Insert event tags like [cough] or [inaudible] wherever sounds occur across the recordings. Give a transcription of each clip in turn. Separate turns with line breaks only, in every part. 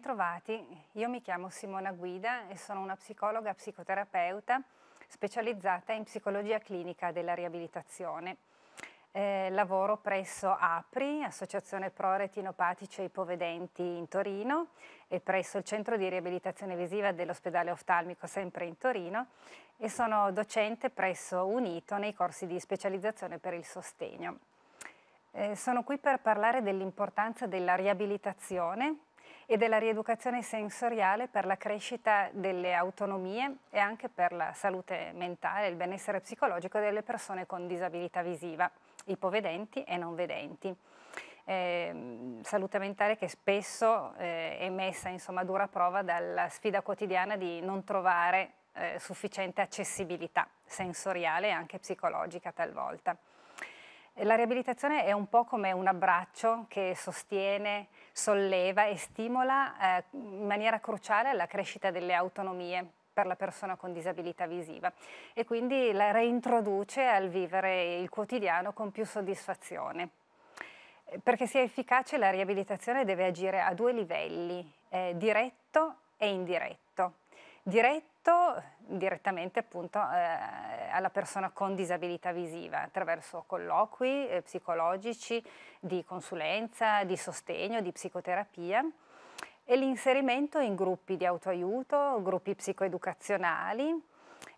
bentrovati. Io mi chiamo Simona Guida e sono una psicologa psicoterapeuta specializzata in psicologia clinica della riabilitazione. Eh, lavoro presso APRI, Associazione Pro Retinopatici e Ipovedenti in Torino e presso il Centro di Riabilitazione Visiva dell'Ospedale Oftalmico sempre in Torino e sono docente presso Unito nei corsi di specializzazione per il sostegno. Eh, sono qui per parlare dell'importanza della riabilitazione e della rieducazione sensoriale per la crescita delle autonomie e anche per la salute mentale e il benessere psicologico delle persone con disabilità visiva, ipovedenti e non vedenti. Eh, salute mentale che spesso eh, è messa insomma, a dura prova dalla sfida quotidiana di non trovare eh, sufficiente accessibilità sensoriale e anche psicologica talvolta. La riabilitazione è un po' come un abbraccio che sostiene, solleva e stimola eh, in maniera cruciale la crescita delle autonomie per la persona con disabilità visiva e quindi la reintroduce al vivere il quotidiano con più soddisfazione. Eh, perché sia efficace la riabilitazione deve agire a due livelli, eh, diretto e indiretto. Diretto contatto direttamente appunto eh, alla persona con disabilità visiva attraverso colloqui eh, psicologici di consulenza, di sostegno, di psicoterapia e l'inserimento in gruppi di autoaiuto, gruppi psicoeducazionali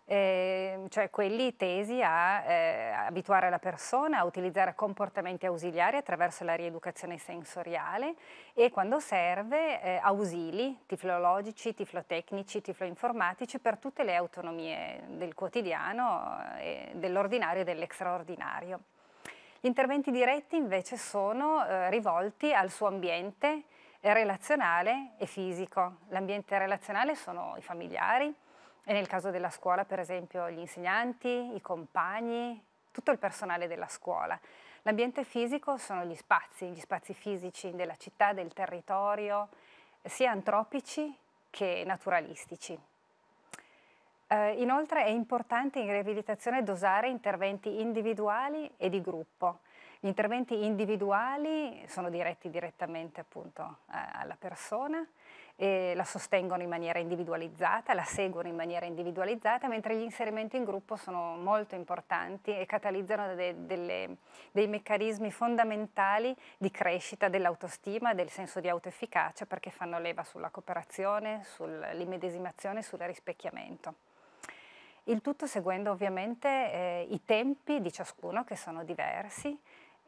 eh, cioè quelli tesi a eh, abituare la persona a utilizzare comportamenti ausiliari attraverso la rieducazione sensoriale e quando serve eh, ausili tiflologici, tiflotecnici, tifloinformatici per tutte le autonomie del quotidiano, eh, dell'ordinario e dell'extraordinario. Gli interventi diretti invece sono eh, rivolti al suo ambiente relazionale e fisico. L'ambiente relazionale sono i familiari, e nel caso della scuola, per esempio, gli insegnanti, i compagni, tutto il personale della scuola. L'ambiente fisico sono gli spazi, gli spazi fisici della città, del territorio, sia antropici che naturalistici. Eh, inoltre è importante in riabilitazione dosare interventi individuali e di gruppo. Gli interventi individuali sono diretti direttamente appunto, eh, alla persona, eh, la sostengono in maniera individualizzata, la seguono in maniera individualizzata, mentre gli inserimenti in gruppo sono molto importanti e catalizzano de, delle, dei meccanismi fondamentali di crescita dell'autostima, del senso di autoefficacia, perché fanno leva sulla cooperazione, sull'immedesimazione, sul rispecchiamento. Il tutto seguendo ovviamente eh, i tempi di ciascuno che sono diversi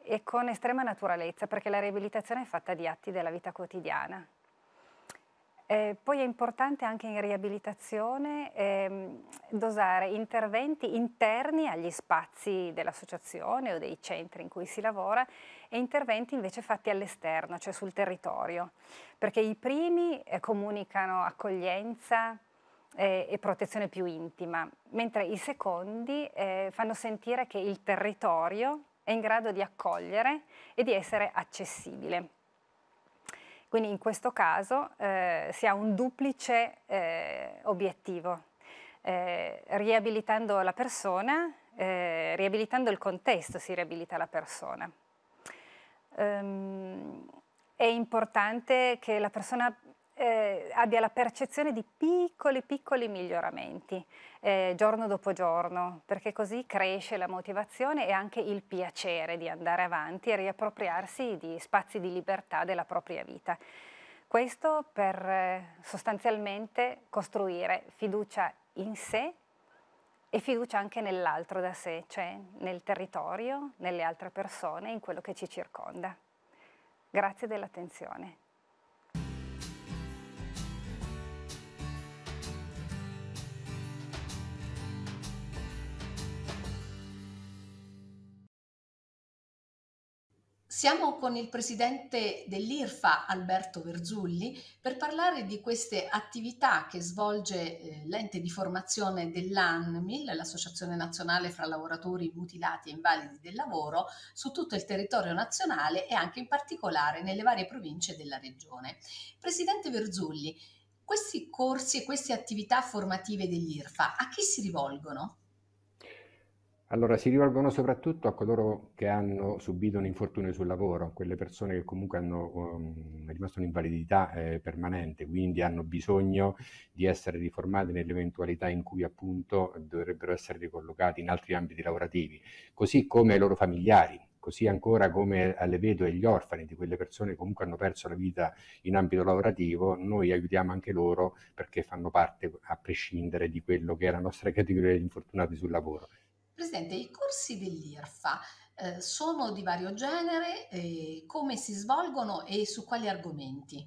e con estrema naturalezza perché la riabilitazione è fatta di atti della vita quotidiana eh, poi è importante anche in riabilitazione ehm, dosare interventi interni agli spazi dell'associazione o dei centri in cui si lavora e interventi invece fatti all'esterno, cioè sul territorio, perché i primi eh, comunicano accoglienza eh, e protezione più intima, mentre i secondi eh, fanno sentire che il territorio è in grado di accogliere e di essere accessibile. Quindi in questo caso eh, si ha un duplice eh, obiettivo, eh, riabilitando la persona, eh, riabilitando il contesto si riabilita la persona. Um, è importante che la persona eh, abbia la percezione di piccoli, piccoli miglioramenti eh, giorno dopo giorno, perché così cresce la motivazione e anche il piacere di andare avanti e riappropriarsi di spazi di libertà della propria vita. Questo per eh, sostanzialmente costruire fiducia in sé e fiducia anche nell'altro da sé, cioè nel territorio, nelle altre persone, in quello che ci circonda. Grazie dell'attenzione.
Siamo con il presidente dell'IRFA Alberto Verzulli per parlare di queste attività che svolge eh, l'ente di formazione dell'ANMIL, l'Associazione Nazionale fra Lavoratori Mutilati e Invalidi del Lavoro, su tutto il territorio nazionale e anche in particolare nelle varie province della regione. Presidente Verzulli, questi corsi e queste attività formative dell'IRFA a chi si rivolgono?
Allora, si rivolgono soprattutto a coloro che hanno subito un infortunio sul lavoro, quelle persone che comunque hanno um, rimasto un'invalidità eh, permanente, quindi hanno bisogno di essere riformate nell'eventualità in cui appunto dovrebbero essere ricollocati in altri ambiti lavorativi, così come ai loro familiari, così ancora come alle vedove e agli orfani di quelle persone che comunque hanno perso la vita in ambito lavorativo, noi aiutiamo anche loro perché fanno parte a prescindere di quello che è la nostra [laughs] categoria di infortunati sul lavoro.
Presidente, i corsi dell'IRFA eh, sono di vario genere, eh, come si svolgono e su quali argomenti?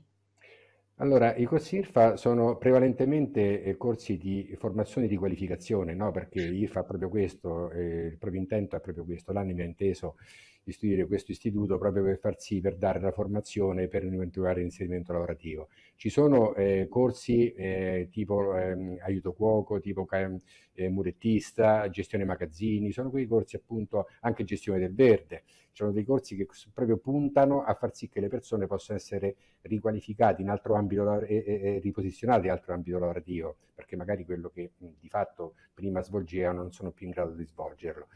Allora, i corsi IRFA sono prevalentemente eh, corsi di formazione e di qualificazione, no? perché IRFA è proprio questo, eh, il proprio intento è proprio questo, l'anime ha inteso istituire questo istituto proprio per far sì, per dare la formazione per un eventuale inserimento lavorativo. Ci sono eh, corsi eh, tipo eh, aiuto cuoco, tipo ehm, eh, murettista, gestione magazzini, sono quei corsi appunto anche gestione del verde, sono dei corsi che proprio puntano a far sì che le persone possano essere riqualificate in altro ambito e, e riposizionate in altro ambito lavorativo, perché magari quello che di fatto prima svolgevano non sono più in grado di svolgerlo.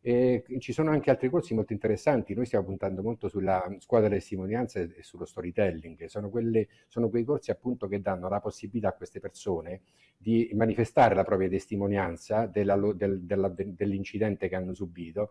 E ci sono anche altri corsi molto interessanti, noi stiamo puntando molto sulla squadra di testimonianza e sullo storytelling, sono, quelle, sono, quei corsi appunto che danno la possibilità a queste persone di manifestare la propria testimonianza della, del, della, dell'incidente che hanno subito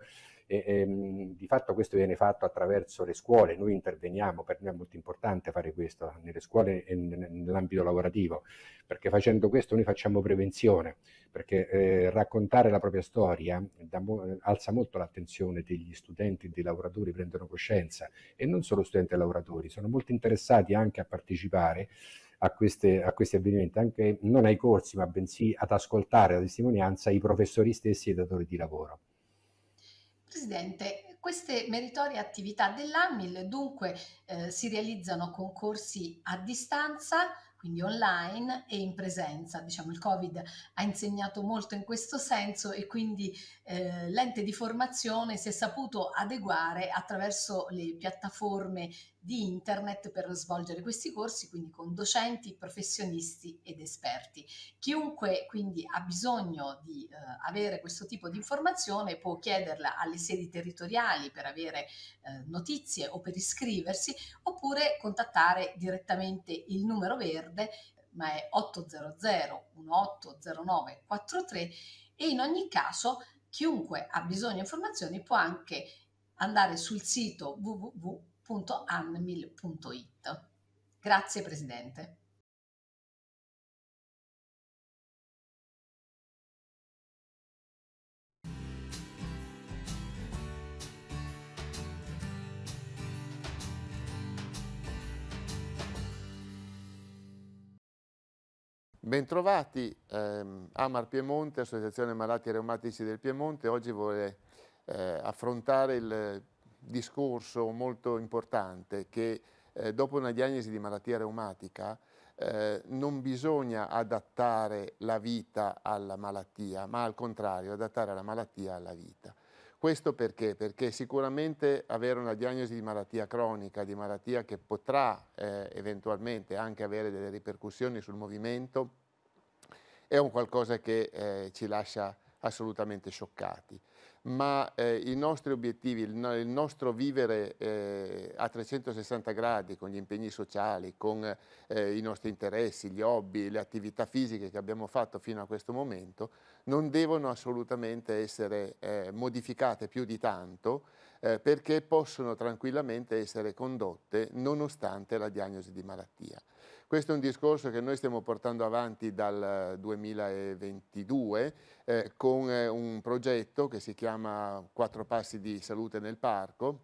e, ehm, di fatto questo viene fatto attraverso le scuole, noi interveniamo, per noi è molto importante fare questo nelle scuole e nell'ambito lavorativo, perché facendo questo noi facciamo prevenzione, perché eh, raccontare la propria storia da, alza molto l'attenzione degli studenti, e dei lavoratori, prendono coscienza e non solo studenti e lavoratori, sono molto interessati anche a partecipare a, queste, a, questi avvenimenti, anche non ai corsi, ma bensì ad ascoltare la testimonianza i professori stessi e i datori di lavoro.
Presidente, queste meritorie attività dell'AMIL dunque eh, si realizzano con corsi a distanza, quindi online e in presenza. Diciamo, il Covid ha insegnato molto in questo senso e quindi eh, l'ente di formazione si è saputo adeguare attraverso le piattaforme di internet per svolgere questi corsi, quindi con docenti, professionisti ed esperti. Chiunque quindi ha bisogno di eh, avere questo tipo di informazione può chiederla alle sedi territoriali per avere eh, notizie o per iscriversi oppure contattare direttamente il numero verde ma è 800 180943 e in ogni caso chiunque ha bisogno di informazioni può anche andare sul sito www www.anmil.it.
Grazie Presidente.
Bentrovati, ehm, Amar Piemonte, Associazione Malati Reumatici del Piemonte, oggi vuole eh, affrontare il discorso molto importante che eh, dopo una diagnosi di malattia reumatica eh, non bisogna adattare la vita alla malattia, ma al contrario, adattare la malattia alla vita. Questo perché? Perché sicuramente avere una diagnosi di malattia cronica, di malattia che potrà eh, eventualmente anche avere delle ripercussioni sul movimento, è un qualcosa che eh, ci lascia assolutamente scioccati ma eh, i nostri obiettivi, il, il nostro vivere eh, a 360 gradi con gli impegni sociali, con eh, i nostri interessi, gli hobby, le attività fisiche che abbiamo fatto fino a questo momento, non devono assolutamente essere eh, modificate più di tanto eh, perché possono tranquillamente essere condotte nonostante la diagnosi di malattia. Questo è un discorso che noi stiamo portando avanti dal 2022 eh, eh, con eh, un progetto che si chiama Quattro passi di salute nel parco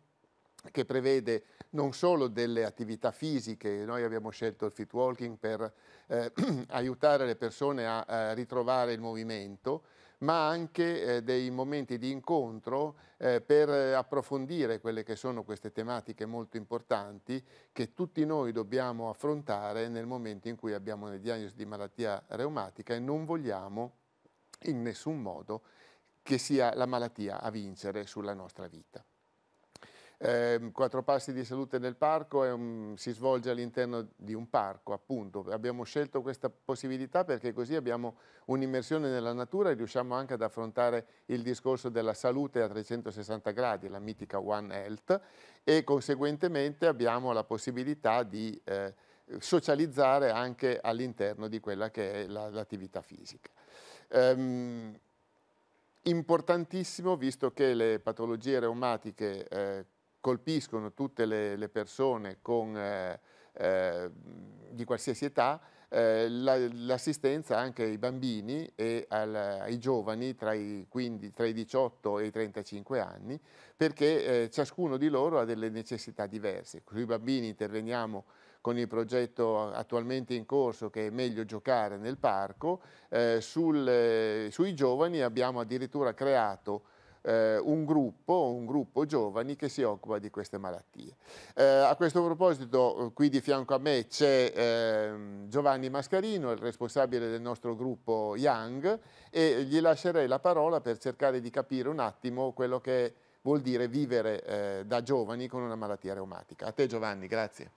che prevede non solo delle attività fisiche, noi abbiamo scelto il fit walking per eh, [clears throat] aiutare le persone a, a, eh, ritrovare il movimento, ma anche eh, dei momenti di incontro eh, per eh, approfondire quelle che sono queste tematiche molto importanti che tutti noi dobbiamo affrontare nel momento in cui abbiamo una diagnosi di malattia reumatica e non vogliamo in nessun modo che sia la malattia a vincere sulla nostra vita. Eh, Quattro passi di salute nel parco un, si svolge all'interno di un parco, appunto. Abbiamo scelto questa possibilità perché così abbiamo un'immersione nella natura e riusciamo anche ad affrontare il discorso della salute a 360 gradi, la mitica One Health, e conseguentemente abbiamo la possibilità di eh, socializzare anche all'interno di quella che è l'attività la, fisica. Ehm, importantissimo, visto che le patologie reumatiche eh, colpiscono tutte le, le persone con, eh, eh, di qualsiasi età, eh, l'assistenza anche ai bambini e al, ai giovani tra i, 15, tra i, 18 e i 35 anni, perché eh, ciascuno di loro ha delle necessità diverse. Sui bambini interveniamo con il progetto attualmente in corso che è meglio giocare nel parco, eh, sul, eh, sui giovani abbiamo addirittura creato eh, un, gruppo, un, gruppo, giovani che si occupa di queste malattie. Eh, a questo proposito qui di fianco a me c'è eh, Giovanni Mascarino, il responsabile del nostro gruppo Young e gli lascerei la parola per cercare di capire un attimo quello che vuol dire vivere eh, da giovani con una malattia reumatica. A te Giovanni, grazie.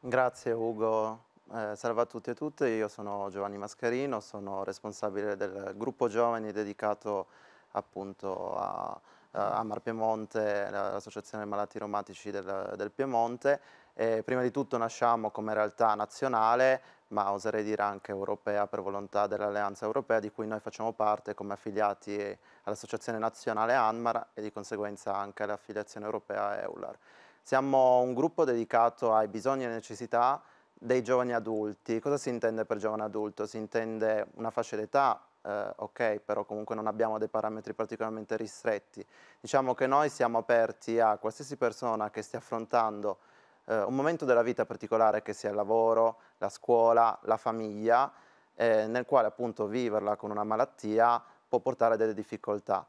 Grazie Ugo,
eh, salve a tutti e a tutte, io sono Giovanni Mascarino, sono responsabile del gruppo giovani dedicato appunto a, eh, a Mar Piemonte, l'Associazione Malati Romatici del, del Piemonte. E prima di tutto nasciamo come realtà nazionale, ma oserei dire anche europea per volontà dell'Alleanza Europea, di cui noi facciamo parte come affiliati all'Associazione Nazionale ANMAR e di conseguenza anche all'affiliazione europea EULAR. Siamo un gruppo dedicato ai bisogni e necessità dei giovani adulti. Cosa si intende per giovane adulto? Si intende una fascia d'età eh, ok, però comunque non abbiamo dei parametri particolarmente ristretti. Diciamo che noi siamo aperti a qualsiasi persona che stia affrontando eh, un momento della vita particolare, che sia il lavoro, la scuola, la famiglia, eh, nel quale appunto viverla con una malattia può portare a delle difficoltà.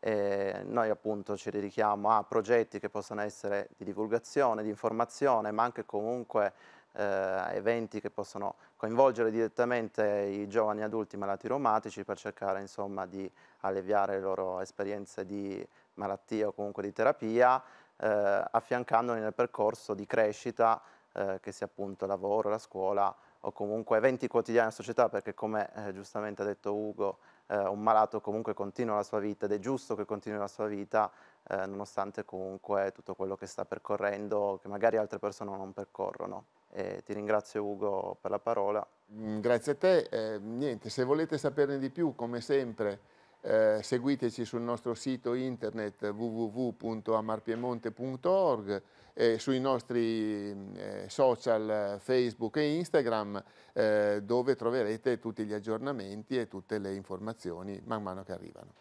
E noi appunto ci dedichiamo a progetti che possano essere di divulgazione, di informazione, ma anche comunque eh, eventi che possono coinvolgere direttamente i giovani adulti malati reumatici per cercare insomma, di alleviare le loro esperienze di malattia o comunque di terapia, eh, affiancandoli nel percorso di crescita eh, che sia appunto il lavoro, la scuola o comunque eventi quotidiani alla società perché come eh, giustamente ha detto Ugo eh, un malato comunque continua la sua vita ed è giusto che continui la sua vita eh, nonostante comunque tutto quello che sta percorrendo, che magari altre persone non
percorrono. E ti ringrazio Ugo per la parola. Mm, grazie a te. Eh, niente, se volete saperne di più, come sempre, eh, seguiteci sul nostro sito internet www.amarpiemonte.org e sui nostri mm, eh, social eh, Facebook e Instagram eh, dove troverete tutti gli aggiornamenti e tutte le informazioni man mano che arrivano.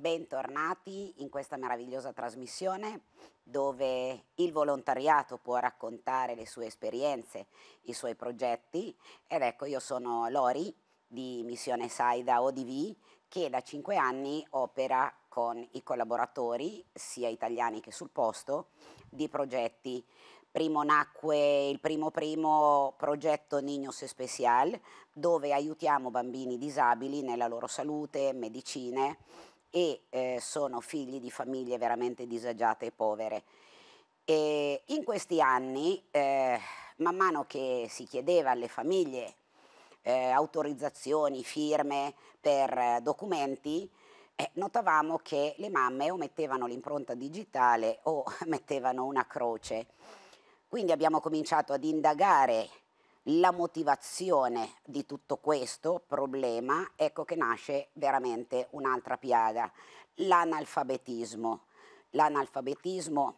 bentornati in questa meravigliosa trasmissione dove il volontariato può raccontare le sue esperienze, i suoi progetti ed ecco io sono Lori di Missione Saida ODV che da cinque anni opera con i collaboratori, sia italiani che sul posto, di progetti. Primo nacque il primo primo progetto Niños Especial, dove aiutiamo bambini disabili nella loro salute, medicine, e eh, sono figli di famiglie veramente disagiate e povere. E in questi anni, eh, man mano che si chiedeva alle famiglie eh, autorizzazioni, firme per eh, documenti, eh, notavamo che le mamme o mettevano l'impronta digitale o [laughs] mettevano una croce. Quindi abbiamo cominciato ad indagare la motivazione di tutto questo problema, ecco che nasce veramente un'altra piaga, l'analfabetismo. L'analfabetismo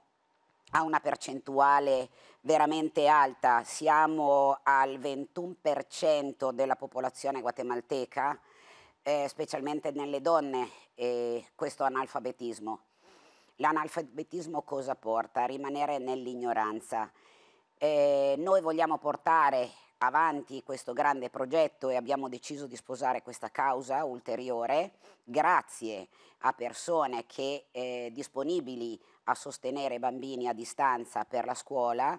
ha una percentuale veramente alta, siamo al 21% della popolazione guatemalteca, eh, specialmente nelle donne, eh, questo analfabetismo. L'analfabetismo cosa porta? A rimanere nell'ignoranza. Eh, noi vogliamo portare avanti questo grande progetto e abbiamo deciso di sposare questa causa ulteriore grazie a persone che eh, disponibili a sostenere i bambini a distanza per la scuola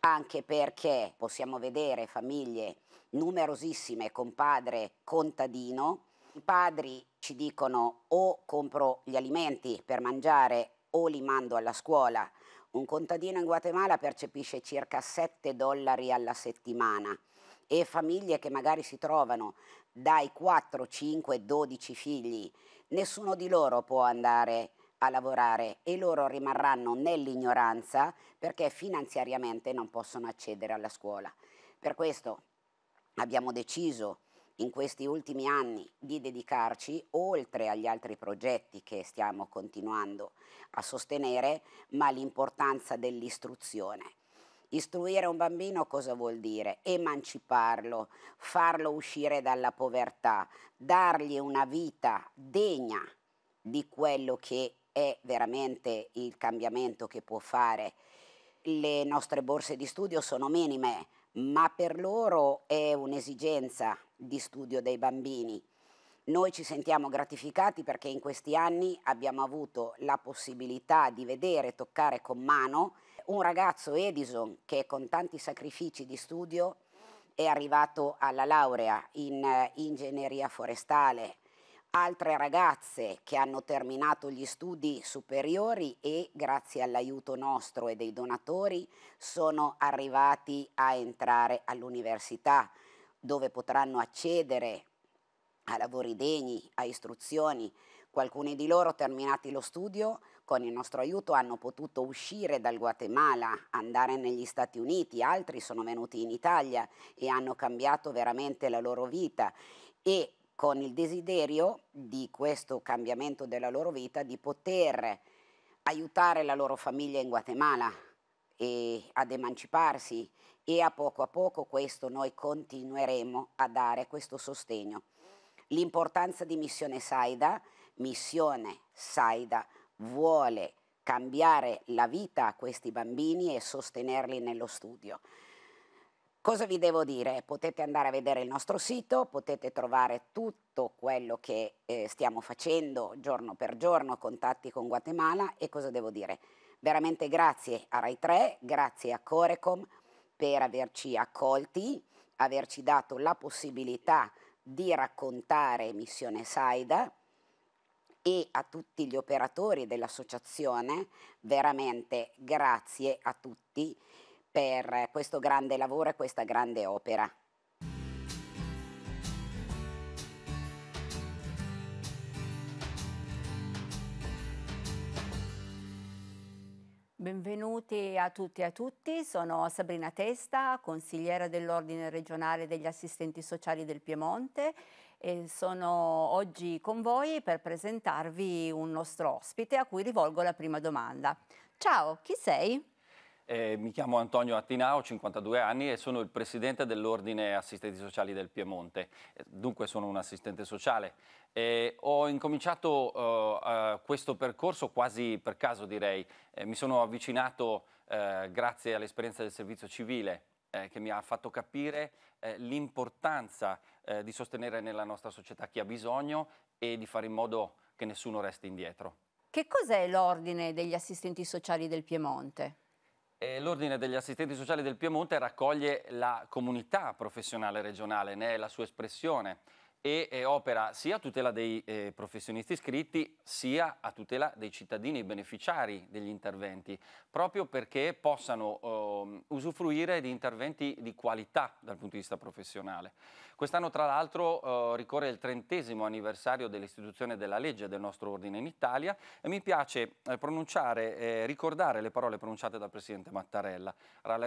anche perché possiamo vedere famiglie numerosissime con padre contadino i padri ci dicono o compro gli alimenti per mangiare o li mando alla scuola un contadino in Guatemala percepisce circa 7 dollari alla settimana e famiglie che magari si trovano dai 4, 5, 12 figli, nessuno di loro può andare a lavorare e loro rimarranno nell'ignoranza perché finanziariamente non possono accedere alla scuola. Per questo abbiamo deciso in questi ultimi anni di dedicarci, oltre agli altri progetti che stiamo continuando a sostenere, ma l'importanza dell'istruzione. Istruire un bambino cosa vuol dire? Emanciparlo, farlo uscire dalla povertà, dargli una vita degna di quello che è veramente il cambiamento che può fare. Le nostre borse di studio sono minime, ma per loro è un'esigenza di studio dei bambini. Noi ci sentiamo gratificati perché in questi anni abbiamo avuto la possibilità di vedere, toccare con mano un ragazzo Edison che con tanti sacrifici di studio è arrivato alla laurea in ingegneria forestale altre ragazze che hanno terminato gli studi superiori e grazie all'aiuto nostro e dei donatori sono arrivati a entrare all'università dove potranno accedere a lavori degni, a istruzioni. Qualcuni di loro terminati lo studio con il nostro aiuto hanno potuto uscire dal Guatemala, andare negli Stati Uniti, altri sono venuti in Italia e hanno cambiato veramente la loro vita e con il desiderio di questo cambiamento della loro vita, di poter aiutare la loro famiglia in Guatemala ad emanciparsi e a poco a poco questo noi continueremo a dare questo sostegno. L'importanza di Missione Saida, Missione Saida vuole cambiare la vita a questi bambini e sostenerli nello studio. Cosa vi devo dire? Potete andare a vedere il nostro sito, potete trovare tutto quello che eh, stiamo facendo giorno per giorno, contatti con Guatemala e cosa devo dire? Veramente grazie a Rai 3, grazie a Corecom per averci accolti, averci dato la possibilità di raccontare Missione Saida e a tutti gli operatori dell'associazione, veramente grazie a tutti per questo grande lavoro e questa grande opera.
Benvenuti a tutti e a tutti, sono Sabrina Testa, consigliera dell'Ordine regionale degli assistenti sociali del Piemonte e sono oggi con voi per presentarvi un nostro ospite a cui rivolgo la prima domanda. Ciao, chi sei?
Eh, mi chiamo Antonio Attinao, 52 anni e sono il presidente dell'Ordine Assistenti Sociali del Piemonte. Eh, dunque sono un assistente sociale. Eh, ho incominciato eh, questo percorso quasi per caso direi. Eh, mi sono avvicinato eh, grazie all'esperienza del servizio civile che mi ha fatto capire l'importanza di sostenere nella nostra società chi ha bisogno e di fare in modo che nessuno resti indietro.
Che cos'è l'Ordine degli Assistenti Sociali del Piemonte?
l'Ordine degli Assistenti Sociali del Piemonte raccoglie la comunità professionale regionale, ne è la sua espressione e, opera sia a tutela dei eh, professionisti iscritti sia a tutela dei cittadini beneficiari degli interventi, proprio perché possano eh, usufruire di interventi di qualità dal punto di vista professionale. Quest'anno tra l'altro eh, ricorre il trentesimo anniversario dell'istituzione della legge del nostro ordine in Italia e mi piace eh, pronunciare, eh, ricordare le parole pronunciate dal Presidente Mattarella.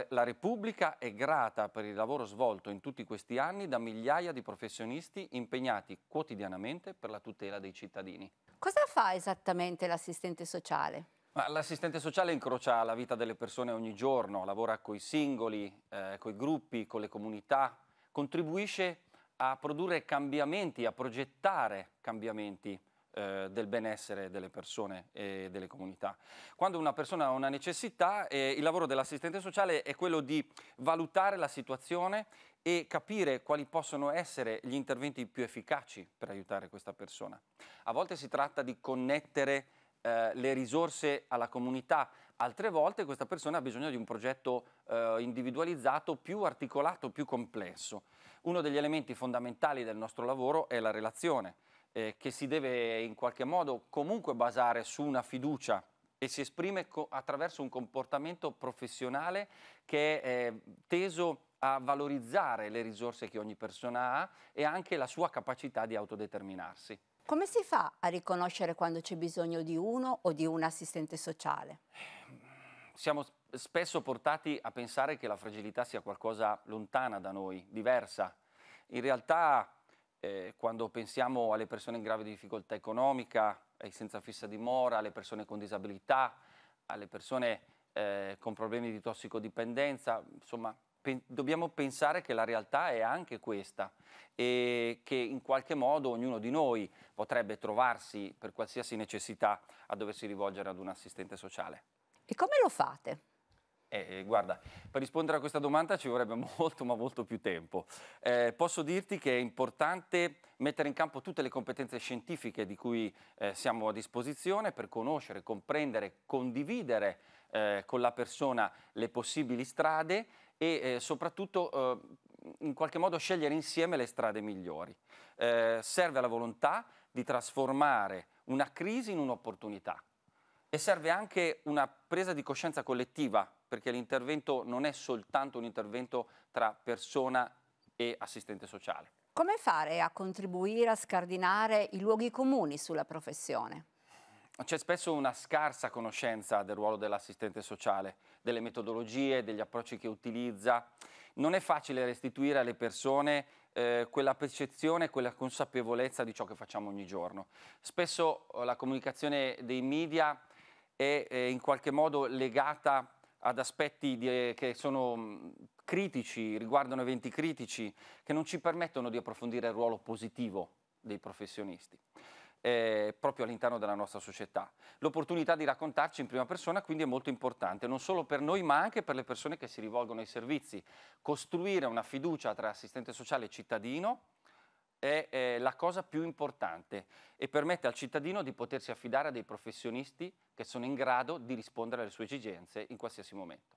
La Repubblica è grata per il lavoro svolto in tutti questi anni da migliaia di professionisti in impegnati quotidianamente per la tutela dei cittadini.
Cosa fa esattamente l'assistente sociale?
L'assistente sociale incrocia la vita delle persone ogni giorno, lavora con i singoli, eh, con i gruppi, con le comunità, contribuisce a produrre cambiamenti, a progettare cambiamenti eh, del benessere delle persone e delle comunità. Quando una persona ha una necessità, eh, il lavoro dell'assistente sociale è quello di valutare la situazione e capire quali possono essere gli interventi più efficaci per aiutare questa persona. A volte si tratta di connettere eh, le risorse alla comunità, altre volte questa persona ha bisogno di un progetto eh, individualizzato, più articolato, più complesso. Uno degli elementi fondamentali del nostro lavoro è la relazione, eh, che si deve in qualche modo comunque basare su una fiducia e si esprime attraverso un comportamento professionale che è eh, teso a valorizzare le risorse che ogni persona ha e anche la sua capacità di autodeterminarsi.
Come si fa a riconoscere quando c'è bisogno di uno o di un assistente sociale?
Siamo spesso portati a pensare che la fragilità sia qualcosa lontana da noi, diversa. In realtà, eh, quando pensiamo alle persone in grave difficoltà economica, ai senza fissa dimora, alle persone con disabilità, alle persone eh, con problemi di tossicodipendenza, insomma, pe- dobbiamo pensare che la realtà è anche questa e che in qualche modo ognuno di noi potrebbe trovarsi per qualsiasi necessità a doversi rivolgere ad un assistente sociale.
E come lo fate?
Eh, eh guarda, per rispondere a questa domanda ci vorrebbe [laughs] molto ma molto più tempo. Eh, posso dirti che è importante mettere in campo tutte le competenze scientifiche di cui eh, siamo a disposizione per conoscere, comprendere, condividere eh, con la persona le possibili strade e eh, soprattutto eh, in qualche modo scegliere insieme le strade migliori. Eh, serve la volontà di trasformare una crisi in un'opportunità e serve anche una presa di coscienza collettiva perché l'intervento non è soltanto un intervento tra persona e assistente sociale.
Come fare a contribuire a scardinare i luoghi comuni sulla professione?
C'è spesso una scarsa conoscenza del ruolo dell'assistente sociale, delle metodologie, degli approcci che utilizza. Non è facile restituire alle persone eh, quella percezione, quella consapevolezza di ciò che facciamo ogni giorno. Spesso eh, la comunicazione dei media è, è eh, in qualche modo legata ad aspetti di, eh, che sono mm, critici, riguardano eventi critici, che non ci permettono di approfondire il ruolo positivo dei professionisti eh, proprio all'interno della nostra società. L'opportunità di raccontarci in prima persona quindi è molto importante, non solo per noi ma anche per le persone che si rivolgono ai servizi. Costruire una fiducia tra assistente sociale e cittadino è eh, la cosa più importante e permette al cittadino di potersi affidare a dei professionisti che sono in grado di rispondere alle sue esigenze in qualsiasi momento.